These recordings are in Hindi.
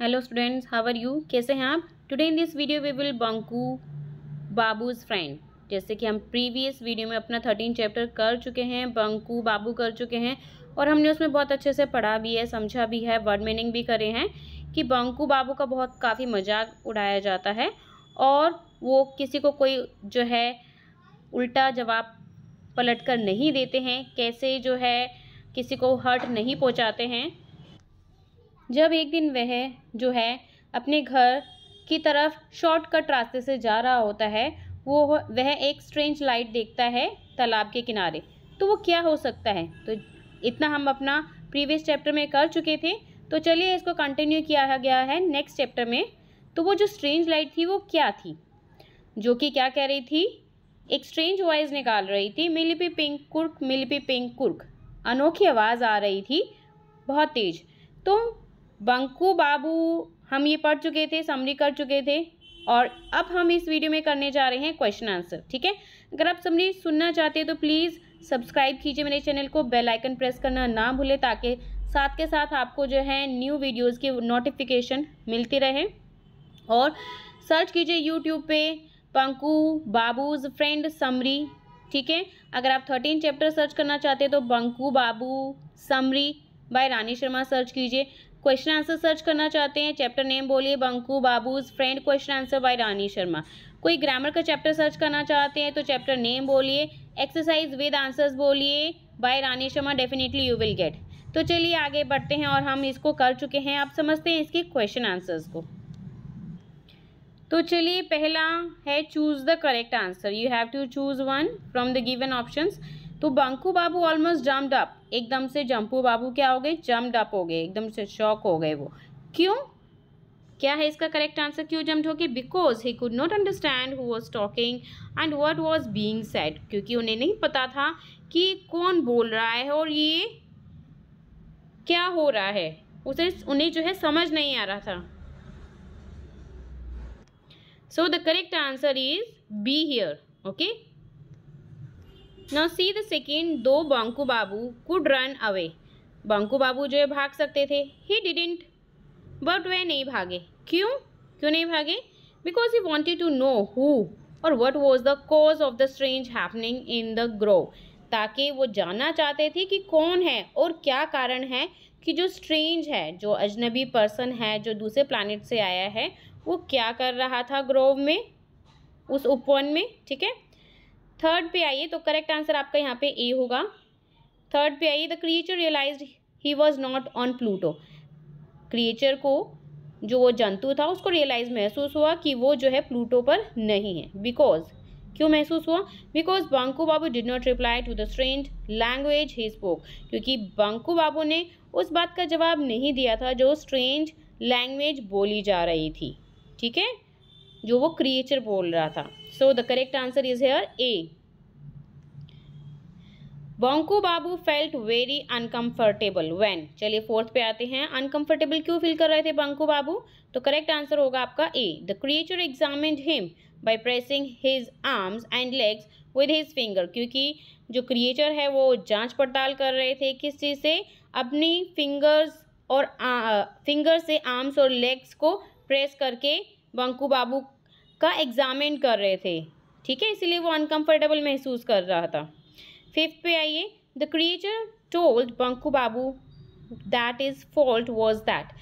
Hello students how are you कैसे हैं आप today in this video we will Banku Babu's friend जैसे कि हम प्रीवियस वीडियो में अपना थर्टीन चैप्टर कर चुके हैं बंकू बाबू कर चुके हैं और हमने उसमें बहुत अच्छे से पढ़ा भी है समझा भी है वर्ड मीनिंग भी करे हैं कि बंकू बाबू का बहुत काफ़ी मजाक उड़ाया जाता है और वो किसी को कोई जो है उल्टा जवाब पलट कर नहीं देते हैं कैसे जो है किसी को हर्ट नहीं पहुँचाते हैं जब एक दिन वह जो है अपने घर की तरफ शॉर्टकट रास्ते से जा रहा होता है वो वह एक स्ट्रेंज लाइट देखता है तालाब के किनारे तो वो क्या हो सकता है तो इतना हम अपना प्रीवियस चैप्टर में कर चुके थे तो चलिए इसको कंटिन्यू किया गया है नेक्स्ट चैप्टर में तो वो जो स्ट्रेंज लाइट थी वो क्या थी जो कि क्या कह रही थी एक स्ट्रेंज वॉइस निकाल रही थी पी पिंक कुर्क पी पिंक कुर्क अनोखी आवाज़ आ रही थी बहुत तेज तो बंकू बाबू हम ये पढ़ चुके थे समरी कर चुके थे और अब हम इस वीडियो में करने जा रहे हैं क्वेश्चन आंसर ठीक है अगर आप समरी सुनना चाहते हैं तो प्लीज़ सब्सक्राइब कीजिए मेरे चैनल को बेल आइकन प्रेस करना ना भूले ताकि साथ के साथ आपको जो है न्यू वीडियोस की नोटिफिकेशन मिलती रहे और सर्च कीजिए यूट्यूब पे पंकू बाबूज फ्रेंड समरी ठीक है अगर आप थर्टीन चैप्टर सर्च करना चाहते हैं तो Banku Babu summary by Rani Sharma search कीजिए क्वेश्चन आंसर सर्च करना चाहते हैं चैप्टर नेम बोलिए Banku Babu's friend question answer by Rani Sharma कोई ग्रामर का चैप्टर सर्च करना चाहते हैं तो चैप्टर नेम बोलिए एक्सरसाइज विद आंसर्स बोलिए by Rani Sharma definitely you will get तो चलिए आगे बढ़ते हैं और हम इसको कर चुके हैं आप समझते हैं इसके क्वेश्चन आंसर्स को तो चलिए पहला है choose the correct answer you have to choose one from the given options तो Banku Babu almost jumped up एकदम से जम्पू बाबू क्या हो गए जम्ड अप हो गए एकदम से शॉक हो गए वो क्यों क्या है इसका करेक्ट आंसर क्यों जम्ड हो गए because he could not understand who was talking and what was being said क्योंकि उन्हें नहीं पता था कि कौन बोल रहा है और ये क्या हो रहा है उसे उन्हें जो है समझ नहीं आ रहा था so the correct answer is B here okay Now see the second दो Banku Babu could run away Banku Babu जो है भाग सकते थे ही डिडेंट बट वे नहीं भागे क्यों क्यों नहीं भागे because he wanted to know who और what was the cause of the strange happening in the grove ताकि वो जानना चाहते थे कि कौन है और क्या कारण है कि जो स्ट्रेंज है जो अजनबी पर्सन है जो दूसरे प्लानट से आया है वो क्या कर रहा था ग्रोव में उस उपवन में ठीक है थर्ड पे आइए तो करेक्ट आंसर आपका यहाँ पे ए होगा थर्ड पे आइए the creature realise he was not on Pluto creature को जो वो जंतु था उसको रियलाइज महसूस हुआ कि वो जो है प्लूटो पर नहीं है बिकॉज क्यों महसूस हुआ because Banku Babu did not reply to the strange language he spoke क्योंकि बांकू बाबू ने उस बात का जवाब नहीं दिया था जो स्ट्रेंज लैंग्वेज बोली जा रही थी ठीक है जो वो क्रिएचर बोल रहा था so the correct answer is here A Banku Babu felt very uncomfortable when चलिए फोर्थ पे आते हैं अनकंफर्टेबल क्यों फील कर रहे थे बोंकू बाबू तो करेक्ट आंसर होगा आपका A the creature examined him by pressing his arms and legs with his finger क्योंकि जो क्रिएचर है वो जांच पड़ताल कर रहे थे किस चीज़ से अपनी फिंगर्स और फिंगर्स फिंगर से आर्म्स और लेग्स को प्रेस करके बंकू बाबू का एग्ज़ामिन कर रहे थे ठीक है इसीलिए वो अनकंफर्टेबल महसूस कर रहा था फिफ्थ पे आइए the creature told Banku Babu that his fault was that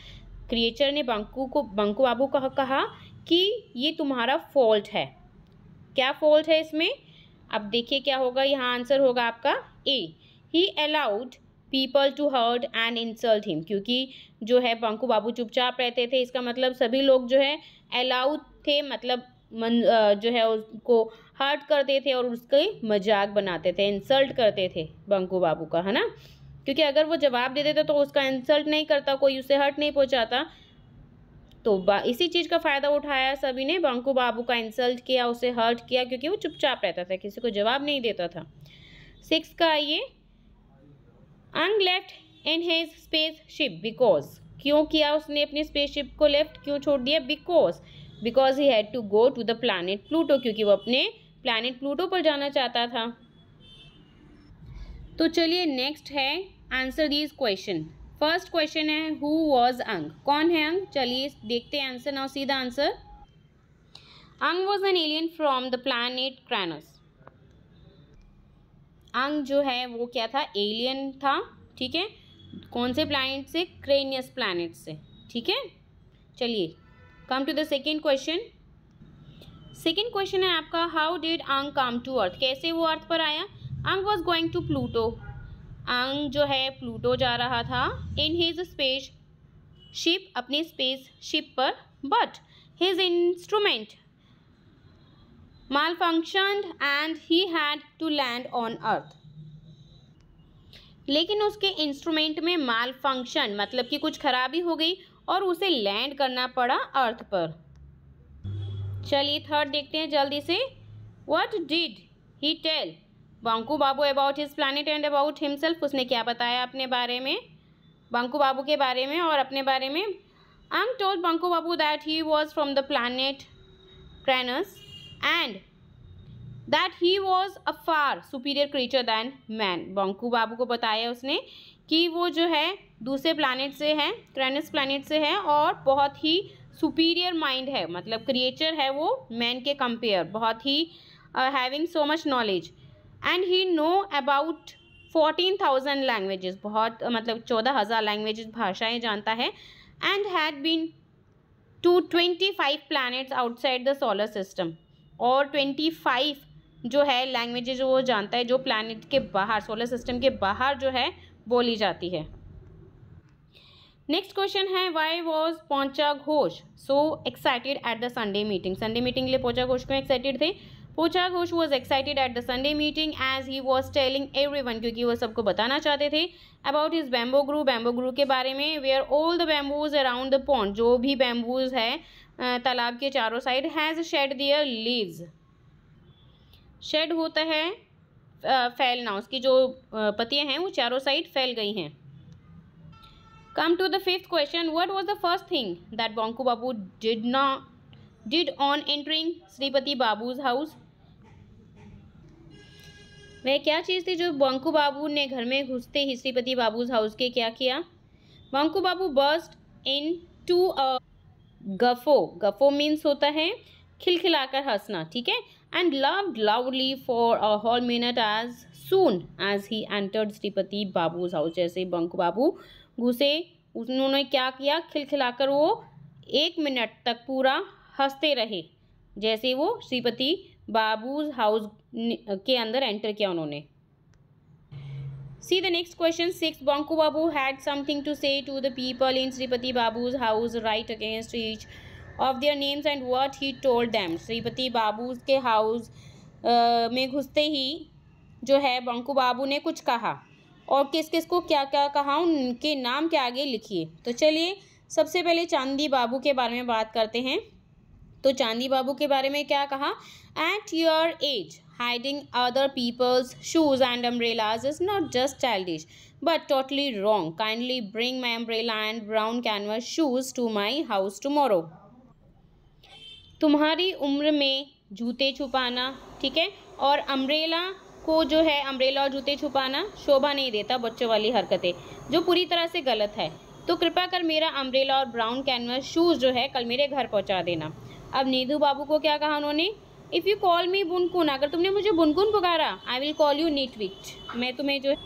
creature ने बंकू को बंकू बाबू का कहा कि ये तुम्हारा फॉल्ट है क्या फॉल्ट है इसमें अब देखिए क्या होगा यहाँ आंसर होगा आपका A he allowed people to hurt and insult him क्योंकि जो है पंकू बाबू चुपचाप रहते थे इसका मतलब सभी लोग जो है अलाउड थे मतलब मन जो है उसको हर्ट करते थे और उसके मजाक बनाते थे इंसल्ट करते थे बंकू बाबू का है ना क्योंकि अगर वो जवाब देते थे तो उसका इंसल्ट नहीं करता कोई उसे हर्ट नहीं पहुंचाता तो इसी चीज़ का फ़ायदा उठाया सभी ने बंकू बाबू का इंसल्ट किया उसे हर्ट किया क्योंकि वो चुपचाप रहता था किसी को जवाब नहीं देता था सिक्स का आइए Ang left in his ship because क्यों किया उसने अपने स्पेसशिप को लेफ्ट क्यों छोड़ दिया because because he had to go to the planet Pluto क्योंकि वो अपने प्लानट प्लूटो पर जाना चाहता था तो चलिए नेक्स्ट है answer these question first question है हु वॉज अंग कौन है अंग चलिए देखते हैं आंसर नाउ सीधा answer Ang was an alien from the planet Cranus Ang जो है वो क्या था एलियन था ठीक है कौन से प्लानिट से क्रेनियस प्लानट से ठीक है चलिए come to the second question second question है आपका हाउ डिड अंग कम टू अर्थ कैसे वो अर्थ पर आया अंग वॉज गोइंग टू प्लूटो अंग जो है प्लूटो जा रहा था इन हीज स्पेस शिप अपने स्पेस शिप पर but his instrument malfunctioned and he had to land on earth. लेकिन उसके इंस्ट्रूमेंट में माल फंक्शन मतलब कि कुछ खराबी हो गई और उसे लैंड करना पड़ा अर्थ पर चलिए थर्ड देखते हैं जल्दी से what did he tell Bonku Babu about his planet and about himself उसने क्या बताया अपने बारे में बंकू बाबू के बारे में और अपने बारे में I am told Bonku Babu that he was from the planet Cranus and that he was a far superior creature than man Bonku Babu को बताया उसने कि वो जो है दूसरे प्लानट से है क्रैनस प्लानट से है और बहुत ही सुपीरियर माइंड है मतलब क्रिएचर है वो मैन के कंपेयर बहुत ही having so much knowledge and he know about fourteen thousand languages बहुत मतलब चौदह हज़ार लैंग्वेज भाषाएँ जानता है and had been to twenty five planets outside the solar system और ट्वेंटी फाइव जो है लैंग्वेजेज वो जानता है जो प्लानट के बाहर सोलर सिस्टम के बाहर जो है बोली जाती है नेक्स्ट क्वेश्चन है why was Pocha Ghosh so excited at the Sunday meeting Sunday meeting के लिए पोचा घोष क्यों एक्साइटेड थे Pocha Ghosh was excited at the Sunday meeting as he was telling everyone क्योंकि वो सबको बताना चाहते थे about his bamboo grove bamboo grove के बारे में वे are all the bamboos around the pond जो भी बैम्बूज है तालाब के चारों side has shed their leaves shed होता है फैलना उसकी जो पतियाँ हैं वो चारों साइड फैल गई हैं come to the fifth question what was the first thing that Bonku Babu did ना did on entering Shripati Babu's house वह क्या चीज़ थी जो बोंकू बाबू ने घर में घुसते ही श्रीपति बाबूज हाउस के क्या किया Bonku Babu burst into guffaw guffaw means होता है खिलखिलाकर हंसना ठीक है and love lovely for a whole minute as soon as he entered Shripati Babu's house जैसे बंक बाबू घुसे उन्होंने क्या किया खिलखिलाकर वो एक मिनट तक पूरा हंसते रहे जैसे वो श्रीपति बाबूज हाउस के अंदर एंटर किया उन्होंने See the next question 6. Bonku Babu had something to say to the people in Sripati Babu's house right against each of their names and what he told them. Sripati Babu's के house uh, में घुसते ही जो है बंकू बाबू ने कुछ कहा और किस किस को क्या क्या कहा उनके नाम के आगे लिखिए तो चलिए सबसे पहले चांदी बाबू के बारे में बात करते हैं तो चांदी बाबू के बारे में क्या कहा at your age hiding other people's shoes and umbrellas is not just childish but totally wrong. Kindly bring my umbrella and brown canvas shoes to my house tomorrow. तुम्हारी उम्र में जूते छुपाना ठीक है और अम्ब्रेला को जो है अम्ब्रेला और जूते छुपाना शोभा नहीं देता बच्चों वाली हरकतें जो पूरी तरह से गलत है तो कृपा कर मेरा अम्ब्रेला और ब्राउन कैनवस शूज़ जो है कल मेरे घर पहुंचा देना अब नीधू बाबू को क्या कहा उन्होंने if you call me Bunkun अगर तुमने मुझे बुनकुन पुकारा I will call you nitwit मैं तुम्हें जो है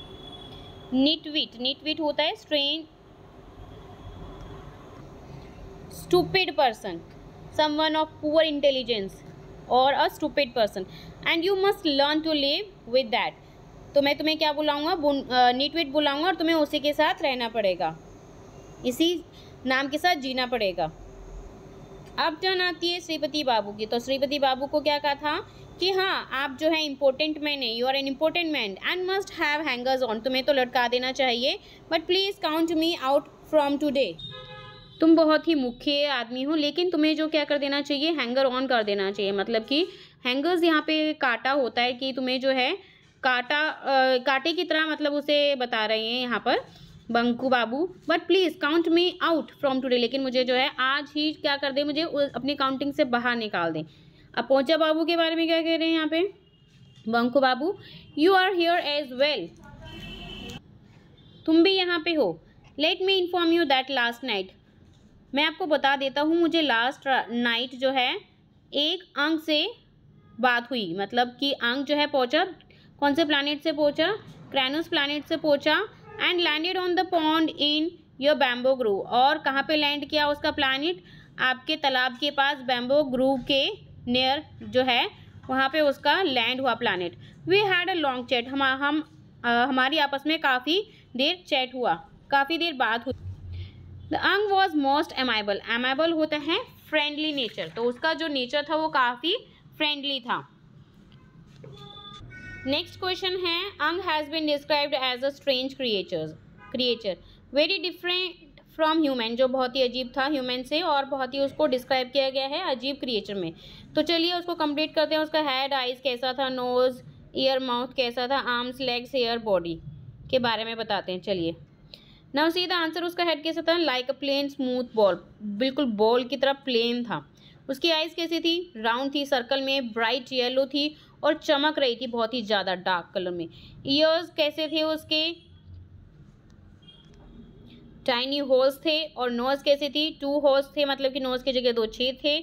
नीटविट नीटविट होता है strain stupid person one of poor intelligence और a stupid person and you must learn to live with that तो मैं तुम्हें क्या बुलाऊंगा नीटविट uh, बुलाऊंगा और तुम्हें उसी के साथ रहना पड़ेगा इसी नाम के साथ जीना पड़ेगा अब टर्न आती है श्रीपति बाबू की तो श्रीपति बाबू को क्या कहा था कि हाँ आप जो है इम्पोर्टेंट मैन है you are an important man and must have hangers on तुम्हें तो लटका देना चाहिए but please count me out from today तुम बहुत ही मुख्य आदमी हो लेकिन तुम्हें जो क्या कर देना चाहिए हैंगर ऑन कर देना चाहिए मतलब कि हैंगर्स यहाँ पे काटा होता है कि तुम्हें जो है काटा आ, काटे की तरह मतलब उसे बता रहे हैं यहाँ पर Bonku Babu but please count me out from today लेकिन मुझे जो है आज ही क्या कर दें मुझे अपनी काउंटिंग से बाहर निकाल दें अब पहुँचा बाबू के बारे में क्या कह रहे हैं यहाँ पे Bonku Babu you are here as well तुम भी यहाँ पे हो let me inform you that last night मैं आपको बता देता हूँ मुझे लास्ट नाइट जो है एक अंक से बात हुई मतलब कि अंक जो है पहुँचा कौन से प्लानट से पहुँचा क्रैनस प्लानट से पहुँचा and landed on the pond in your bamboo grove और कहाँ पे लैंड किया उसका प्लानिट आपके तालाब के पास बैम्बो ग्रूव के नियर जो है वहाँ पे उसका लैंड हुआ planet we had a long chat हम हम हमारी आपस में काफ़ी देर चैट हुआ काफ़ी देर बात हुई द अंग वॉज मोस्ट एमाइबल एमाइबल होता है फ्रेंडली नेचर तो उसका जो नेचर था वो काफ़ी फ्रेंडली था नेक्स्ट क्वेश्चन है Ang has been described as a strange creatures creature very different from human जो बहुत ही अजीब था ह्यूमन से और बहुत ही उसको डिस्क्राइब किया गया है अजीब क्रिएचर में तो चलिए उसको कंप्लीट करते हैं उसका हेड आइज कैसा था नोज़ ईयर माउथ कैसा था आर्म्स लेग्स हेयर बॉडी के बारे में बताते हैं चलिए नाउ सी द आंसर उसका हेड कैसा था like a plain smooth ball बिल्कुल बॉल की तरह प्लेन था उसकी आइज़ कैसी थी राउंड थी सर्कल में ब्राइट येलो थी और चमक रही थी बहुत ही ज़्यादा डार्क कलर में ईयर्स कैसे थे उसके टाइनी होल्स थे और नोज कैसे थी टू होल्स थे मतलब कि नोज की जगह दो छेद थे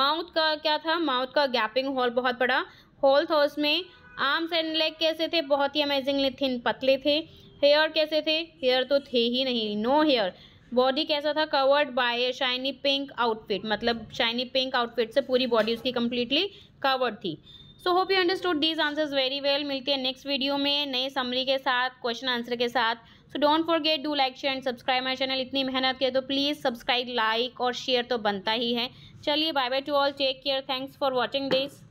माउथ का क्या था माउथ का गैपिंग हॉल बहुत बड़ा होल था उसमें आर्म्स एंड लेग कैसे थे बहुत ही अमेजिंगली थिन पतले थे हेयर कैसे थे हेयर तो थे ही नहीं नो हेयर बॉडी कैसा था covered by shiny pink outfit मतलब शाइनी पिंक आउटफिट से पूरी बॉडी उसकी कम्प्लीटली कवर्ड थी so hope you understood these answers very well मिलते हैं नेक्स्ट वीडियो में नए समरी के साथ क्वेश्चन आंसर के साथ so don't forget do like share and subscribe my channel इतनी मेहनत के तो प्लीज़ सब्सक्राइब लाइक और शेयर तो बनता ही है चलिए bye bye to all take care thanks for watching this